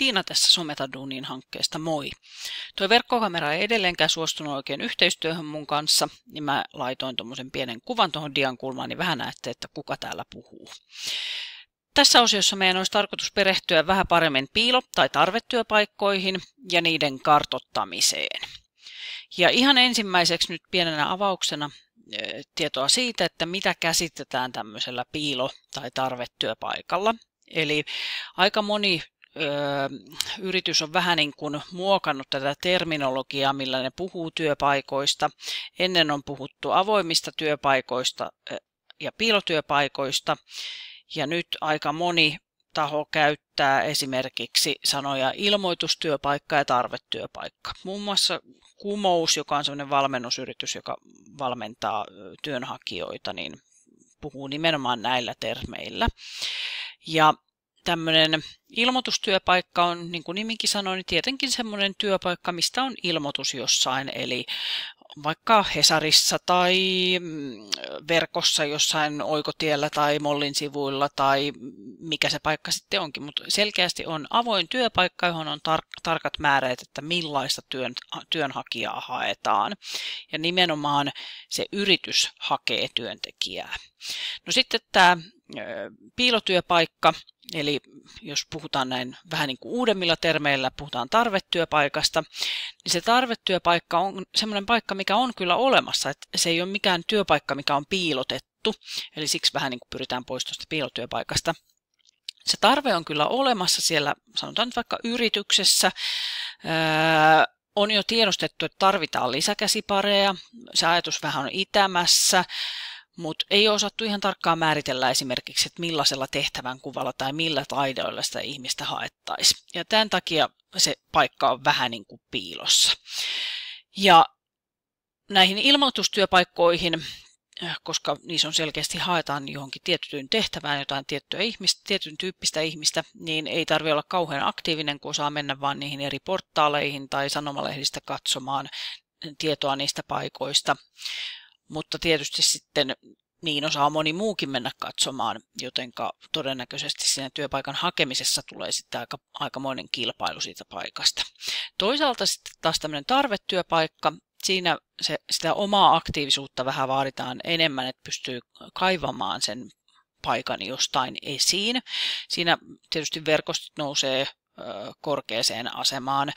Tiina tässä Sometaduunin hankkeesta, moi. Tuo verkkokamera ei edelleenkään suostunut oikein yhteistyöhön mun kanssa, niin mä laitoin tuommoisen pienen kuvan tuohon dian kulmaan, niin vähän näette, että kuka täällä puhuu. Tässä osiossa meidän olisi tarkoitus perehtyä vähän paremmin piilo- tai tarvetyöpaikkoihin ja niiden kartottamiseen. Ja ihan ensimmäiseksi nyt pienenä avauksena eh, tietoa siitä, että mitä käsitetään tämmöisellä piilo- tai tarvetyöpaikalla. Eli aika moni ö, yritys on vähän niin kuin muokannut tätä terminologiaa, millä ne puhuu työpaikoista. Ennen on puhuttu avoimista työpaikoista ja piilotyöpaikoista, ja nyt aika moni taho käyttää esimerkiksi sanoja ilmoitustyöpaikka ja tarvetyöpaikka. Muun muassa Kumous, joka on sellainen valmennusyritys, joka valmentaa työnhakijoita, niin puhuu nimenomaan näillä termeillä. Ja tämmöinen ilmoitustyöpaikka on, niin kuin nimikin sanoi, niin tietenkin semmoinen työpaikka, mistä on ilmoitus jossain, eli vaikka Hesarissa tai mm, verkossa jossain Oikotiellä tai Mollin sivuilla tai mikä se paikka sitten onkin, mutta selkeästi on avoin työpaikka, johon on tar- tarkat määreet, että millaista työn, työnhakijaa haetaan. Ja nimenomaan se yritys hakee työntekijää. No sitten tämä piilotyöpaikka, eli jos puhutaan näin vähän niin kuin uudemmilla termeillä, puhutaan tarvetyöpaikasta, niin se tarvetyöpaikka on semmoinen paikka, mikä on kyllä olemassa, että se ei ole mikään työpaikka, mikä on piilotettu, eli siksi vähän niin kuin pyritään pois tuosta piilotyöpaikasta. Se tarve on kyllä olemassa siellä, sanotaan nyt vaikka yrityksessä, on jo tiedostettu, että tarvitaan lisäkäsipareja, se ajatus vähän on itämässä, mutta ei osattu ihan tarkkaan määritellä esimerkiksi, että millaisella kuvalla tai millä taidoilla sitä ihmistä haettaisiin. Ja tämän takia se paikka on vähän niin kuin piilossa. Ja näihin ilmoitustyöpaikkoihin, äh, koska niissä on selkeästi haetaan johonkin tiettyyn tehtävään jotain tiettyä ihmistä, tietyn tyyppistä ihmistä, niin ei tarvitse olla kauhean aktiivinen, kun saa mennä vaan niihin eri portaaleihin tai sanomalehdistä katsomaan tietoa niistä paikoista. Mutta tietysti sitten niin osaa moni muukin mennä katsomaan, jotenka todennäköisesti siinä työpaikan hakemisessa tulee sitten aika, aikamoinen kilpailu siitä paikasta. Toisaalta sitten taas tämmöinen tarvetyöpaikka, siinä se, sitä omaa aktiivisuutta vähän vaaditaan enemmän, että pystyy kaivamaan sen paikan jostain esiin. Siinä tietysti verkostot nousee korkeaseen asemaan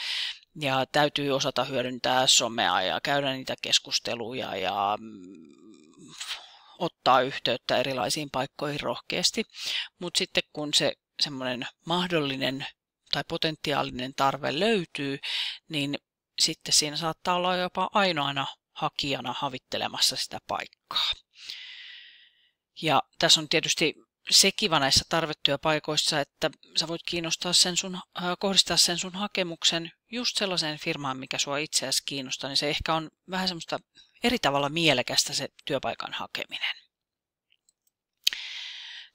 ja täytyy osata hyödyntää somea ja käydä niitä keskusteluja ja mm, ottaa yhteyttä erilaisiin paikkoihin rohkeasti. Mutta sitten kun se semmoinen mahdollinen tai potentiaalinen tarve löytyy, niin sitten siinä saattaa olla jopa ainoana hakijana havittelemassa sitä paikkaa. Ja tässä on tietysti se kiva näissä tarvetyöpaikoissa, että sä voit kiinnostaa sen sun, äh, kohdistaa sen sun hakemuksen just sellaiseen firmaan, mikä sua asiassa kiinnostaa, niin se ehkä on vähän semmoista eri tavalla mielekästä se työpaikan hakeminen.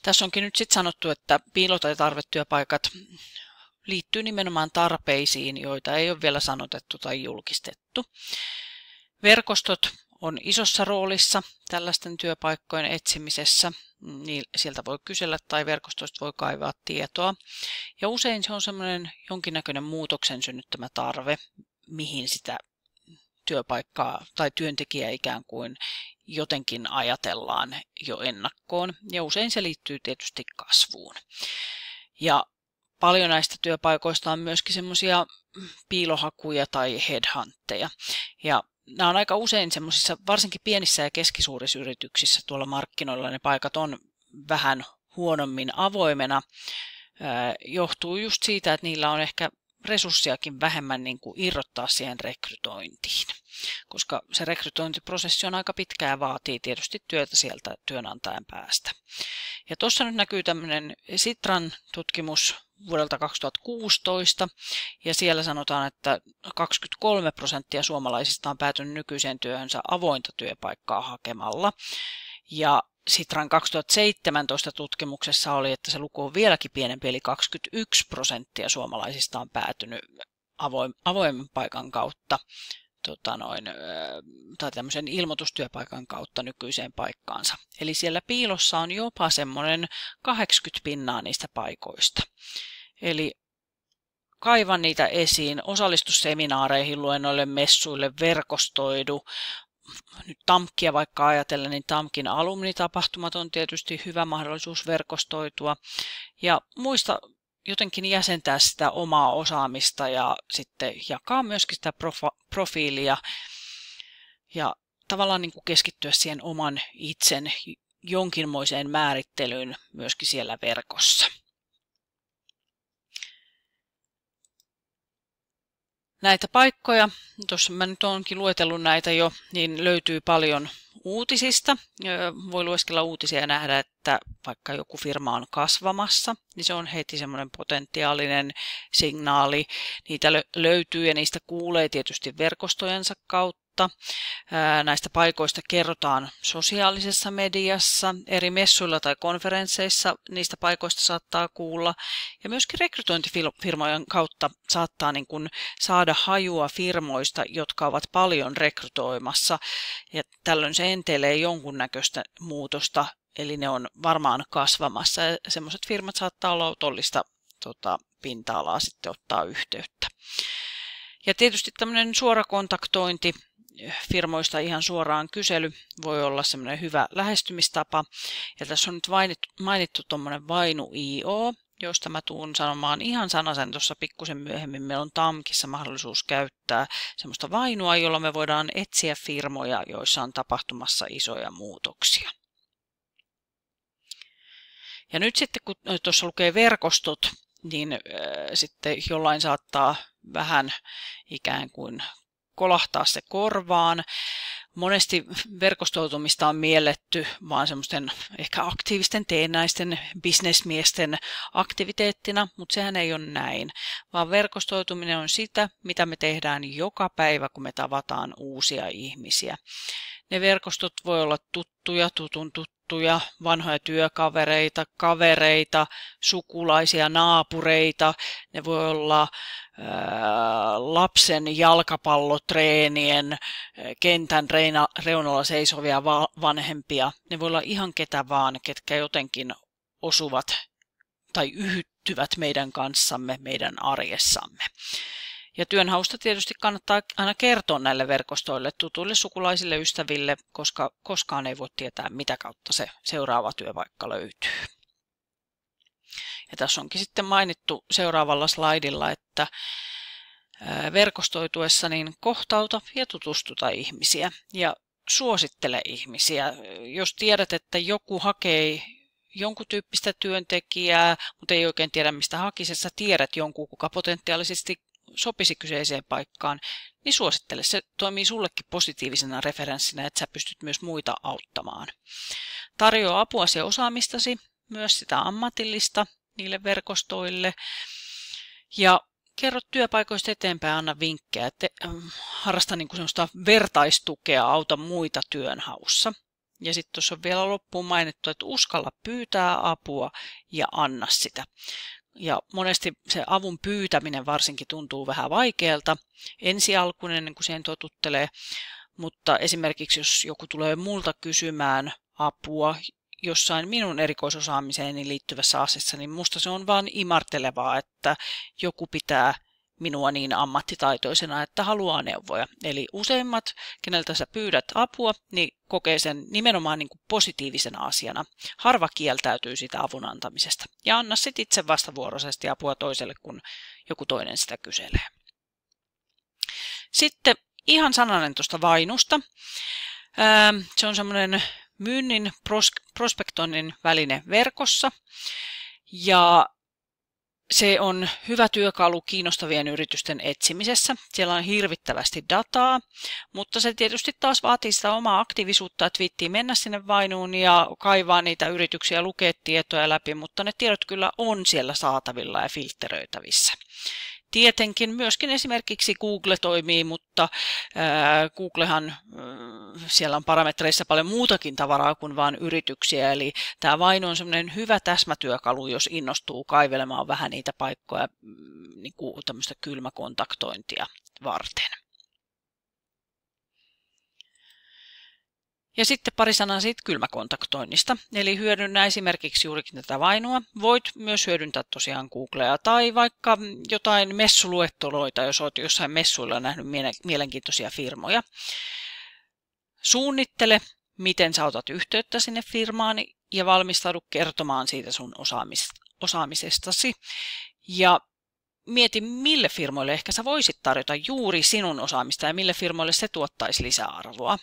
Tässä onkin nyt sitten sanottu, että piilo- ja tarvetyöpaikat liittyy nimenomaan tarpeisiin, joita ei ole vielä sanotettu tai julkistettu. Verkostot on isossa roolissa tällaisten työpaikkojen etsimisessä. Niin sieltä voi kysellä tai verkostoista voi kaivaa tietoa. Ja usein se on semmoinen jonkinnäköinen muutoksen synnyttämä tarve, mihin sitä työpaikkaa tai työntekijää ikään kuin jotenkin ajatellaan jo ennakkoon. Ja usein se liittyy tietysti kasvuun. Ja paljon näistä työpaikoista on myöskin semmoisia piilohakuja tai headhuntteja. Ja nämä on aika usein semmoisissa, varsinkin pienissä ja keskisuurissa yrityksissä tuolla markkinoilla ne paikat on vähän huonommin avoimena. Johtuu just siitä, että niillä on ehkä resurssiakin vähemmän niin kuin irrottaa siihen rekrytointiin, koska se rekrytointiprosessi on aika pitkää ja vaatii tietysti työtä sieltä työnantajan päästä. Ja tuossa nyt näkyy tämmöinen Sitran tutkimus vuodelta 2016, ja siellä sanotaan, että 23 prosenttia suomalaisista on päätynyt nykyiseen työhönsä avointa työpaikkaa hakemalla. Ja Sitran 2017 tutkimuksessa oli, että se luku on vieläkin pienempi, eli 21 prosenttia suomalaisista on päätynyt avoimen paikan kautta tota noin, tai tämmöisen ilmoitustyöpaikan kautta nykyiseen paikkaansa. Eli siellä piilossa on jopa semmoinen 80 pinnaa niistä paikoista. Eli kaiva niitä esiin, osallistu seminaareihin, luennoille, messuille, verkostoidu. Nyt Tamkia vaikka ajatellen, niin Tamkin alumnitapahtumat on tietysti hyvä mahdollisuus verkostoitua. Ja muista jotenkin jäsentää sitä omaa osaamista ja sitten jakaa myöskin sitä profa- profiilia ja tavallaan niin kuin keskittyä siihen oman itsen jonkinmoiseen määrittelyyn myöskin siellä verkossa. näitä paikkoja, tuossa mä nyt onkin luetellut näitä jo, niin löytyy paljon uutisista. Voi lueskella uutisia ja nähdä, että vaikka joku firma on kasvamassa, niin se on heti semmoinen potentiaalinen signaali. Niitä löytyy ja niistä kuulee tietysti verkostojensa kautta kautta. Näistä paikoista kerrotaan sosiaalisessa mediassa, eri messuilla tai konferensseissa niistä paikoista saattaa kuulla. Ja myöskin rekrytointifirmojen kautta saattaa niin kuin saada hajua firmoista, jotka ovat paljon rekrytoimassa. Ja tällöin se entelee jonkunnäköistä muutosta Eli ne on varmaan kasvamassa ja sellaiset firmat saattaa olla otollista tota, pinta-alaa sitten ottaa yhteyttä. Ja tietysti tämmöinen suora kontaktointi firmoista ihan suoraan kysely voi olla semmoinen hyvä lähestymistapa. Ja tässä on nyt mainittu tuommoinen Vainu IO, josta mä tuun sanomaan ihan sanasen tuossa pikkusen myöhemmin. Meillä on TAMKissa mahdollisuus käyttää semmoista vainua, jolla me voidaan etsiä firmoja, joissa on tapahtumassa isoja muutoksia. Ja nyt sitten kun tuossa lukee verkostot, niin äh, sitten jollain saattaa vähän ikään kuin kolahtaa se korvaan. Monesti verkostoitumista on mielletty vaan semmoisten ehkä aktiivisten teennäisten bisnesmiesten aktiviteettina, mutta sehän ei ole näin, vaan verkostoituminen on sitä, mitä me tehdään joka päivä, kun me tavataan uusia ihmisiä. Ne verkostot voi olla tuttuja, tutun tuttuja tuttuja, vanhoja työkavereita, kavereita, sukulaisia, naapureita. Ne voi olla lapsen jalkapallotreenien kentän reina, reunalla seisovia va- vanhempia. Ne voi olla ihan ketä vaan, ketkä jotenkin osuvat tai yhyttyvät meidän kanssamme, meidän arjessamme. Ja työnhausta tietysti kannattaa aina kertoa näille verkostoille, tutuille sukulaisille ystäville, koska koskaan ei voi tietää, mitä kautta se seuraava työpaikka löytyy. Ja tässä onkin sitten mainittu seuraavalla slaidilla, että verkostoituessa niin kohtauta ja tutustuta ihmisiä ja suosittele ihmisiä. Jos tiedät, että joku hakee jonkun tyyppistä työntekijää, mutta ei oikein tiedä mistä hakisessa, tiedät jonkun, kuka potentiaalisesti sopisi kyseiseen paikkaan, niin suosittele. Se toimii sullekin positiivisena referenssinä, että sä pystyt myös muita auttamaan. Tarjoa apua se osaamistasi, myös sitä ammatillista niille verkostoille. Ja kerro työpaikoista eteenpäin, anna vinkkejä, että harrasta niin kuin sellaista vertaistukea, auta muita työnhaussa. Ja sitten tuossa on vielä loppuun mainittu, että uskalla pyytää apua ja anna sitä ja monesti se avun pyytäminen varsinkin tuntuu vähän vaikealta ensi alkuun ennen kuin siihen totuttelee, mutta esimerkiksi jos joku tulee multa kysymään apua jossain minun erikoisosaamiseeni liittyvässä asiassa, niin musta se on vaan imartelevaa, että joku pitää minua niin ammattitaitoisena, että haluaa neuvoja. Eli useimmat, keneltä sä pyydät apua, niin kokee sen nimenomaan niin kuin positiivisena asiana. Harva kieltäytyy sitä avun antamisesta. Ja anna sitten itse vastavuoroisesti apua toiselle, kun joku toinen sitä kyselee. Sitten ihan sananen tuosta vainusta. Ähm, se on semmoinen myynnin prospektoinnin väline verkossa. Ja se on hyvä työkalu kiinnostavien yritysten etsimisessä. Siellä on hirvittävästi dataa, mutta se tietysti taas vaatii sitä omaa aktiivisuutta, että viittiin mennä sinne vainuun ja kaivaa niitä yrityksiä, lukea tietoja läpi, mutta ne tiedot kyllä on siellä saatavilla ja filtteröitävissä. Tietenkin myöskin esimerkiksi Google toimii, mutta Googlehan siellä on parametreissa paljon muutakin tavaraa kuin vain yrityksiä, eli tämä vain on semmoinen hyvä täsmätyökalu, jos innostuu kaivelemaan vähän niitä paikkoja mm, niin kuin tämmöistä kylmäkontaktointia varten. Ja sitten pari sanaa siitä kylmäkontaktoinnista, eli hyödynnä esimerkiksi juurikin tätä vainua. Voit myös hyödyntää tosiaan Googlea tai vaikka jotain messuluetteloita, jos olet jossain messuilla nähnyt mielenkiintoisia firmoja. Suunnittele, miten sä otat yhteyttä sinne firmaani ja valmistaudu kertomaan siitä sun osaamis- osaamisestasi. Ja mieti, mille firmoille ehkä sä voisit tarjota juuri sinun osaamista ja mille firmoille se tuottaisi lisäarvoa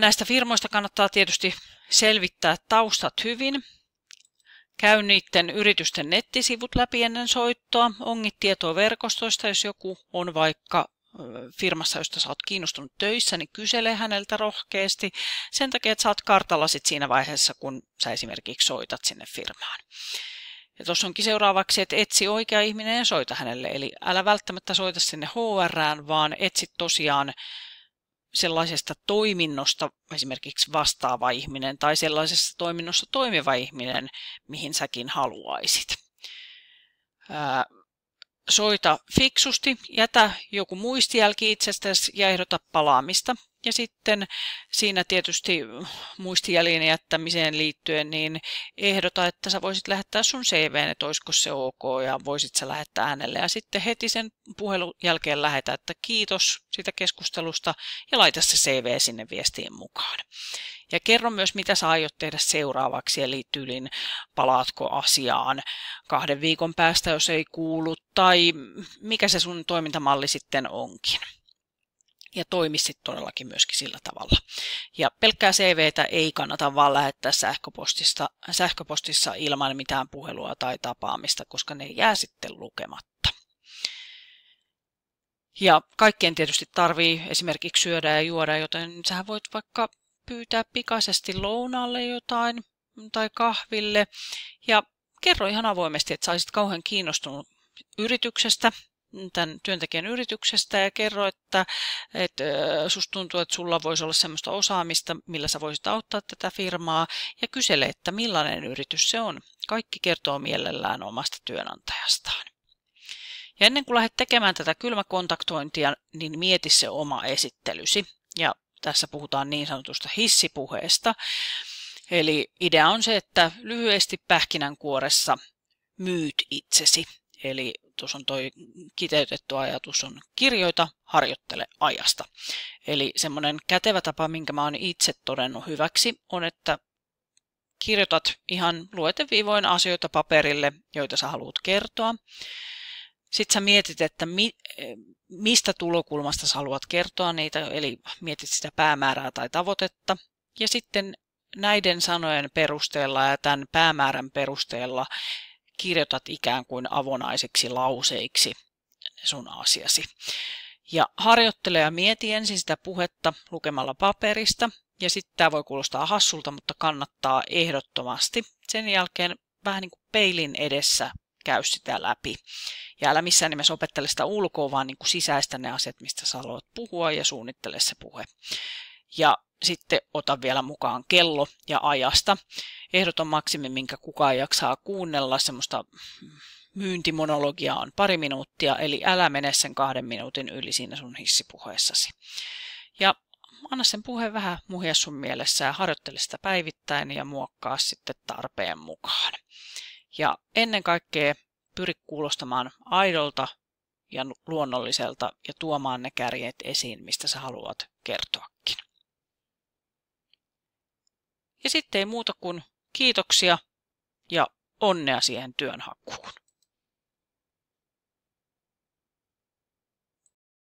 näistä firmoista kannattaa tietysti selvittää taustat hyvin. Käy niiden yritysten nettisivut läpi ennen soittoa, ongit tietoa verkostoista, jos joku on vaikka firmassa, josta sä oot kiinnostunut töissä, niin kysele häneltä rohkeasti sen takia, että sä oot kartalla sit siinä vaiheessa, kun sä esimerkiksi soitat sinne firmaan. Ja tuossa onkin seuraavaksi, että etsi oikea ihminen ja soita hänelle. Eli älä välttämättä soita sinne HRään, vaan etsi tosiaan sellaisesta toiminnosta esimerkiksi vastaava ihminen tai sellaisessa toiminnossa toimiva ihminen, mihin säkin haluaisit. Ää, soita fiksusti, jätä joku muistijälki itsestäsi ja ehdota palaamista. Ja sitten siinä tietysti muistijäljen jättämiseen liittyen, niin ehdota, että sä voisit lähettää sun CVn, että olisiko se ok ja voisit sä lähettää hänelle. Ja sitten heti sen puhelun jälkeen lähetä, että kiitos siitä keskustelusta ja laita se CV sinne viestiin mukaan. Ja kerro myös, mitä sä aiot tehdä seuraavaksi, eli tyylin palaatko asiaan kahden viikon päästä, jos ei kuulu, tai mikä se sun toimintamalli sitten onkin ja toimi sitten todellakin myöskin sillä tavalla. Ja pelkkää CVtä ei kannata vaan lähettää sähköpostista, sähköpostissa ilman mitään puhelua tai tapaamista, koska ne jää sitten lukematta. Ja kaikkien tietysti tarvii esimerkiksi syödä ja juoda, joten sä voit vaikka pyytää pikaisesti lounaalle jotain tai kahville ja kerro ihan avoimesti, että saisit kauhean kiinnostunut yrityksestä tämän työntekijän yrityksestä ja kerro, että, että susta tuntuu, että sulla voisi olla sellaista osaamista, millä sä voisit auttaa tätä firmaa ja kysele, että millainen yritys se on. Kaikki kertoo mielellään omasta työnantajastaan. Ja ennen kuin lähdet tekemään tätä kylmäkontaktointia, niin mieti se oma esittelysi. Ja tässä puhutaan niin sanotusta hissipuheesta. Eli idea on se, että lyhyesti pähkinänkuoressa myyt itsesi. Eli tuossa on toi kiteytetty ajatus on kirjoita, harjoittele ajasta. Eli semmoinen kätevä tapa, minkä mä oon itse todennut hyväksi, on, että kirjoitat ihan lueteviivoin asioita paperille, joita sä haluat kertoa. Sitten sä mietit, että mi, mistä tulokulmasta sä haluat kertoa niitä, eli mietit sitä päämäärää tai tavoitetta. Ja sitten näiden sanojen perusteella ja tämän päämäärän perusteella kirjoitat ikään kuin avonaiseksi lauseiksi sun asiasi. Ja harjoittele ja mieti ensin sitä puhetta lukemalla paperista. Ja sitten tämä voi kuulostaa hassulta, mutta kannattaa ehdottomasti. Sen jälkeen vähän niin kuin peilin edessä käy sitä läpi. Ja älä missään nimessä opettele sitä ulkoa, vaan niin kuin sisäistä ne asiat, mistä sä haluat puhua ja suunnittele se puhe. Ja sitten ota vielä mukaan kello ja ajasta. Ehdoton maksimi, minkä kukaan jaksaa kuunnella, semmoista myyntimonologia on pari minuuttia, eli älä mene sen kahden minuutin yli siinä sun hissipuheessasi. Ja anna sen puheen vähän muhia sun mielessä ja harjoittele sitä päivittäin ja muokkaa sitten tarpeen mukaan. Ja ennen kaikkea pyri kuulostamaan aidolta ja luonnolliselta ja tuomaan ne kärjet esiin, mistä sä haluat kertoakin. Ja sitten ei muuta kuin kiitoksia ja onnea siihen työnhakuun.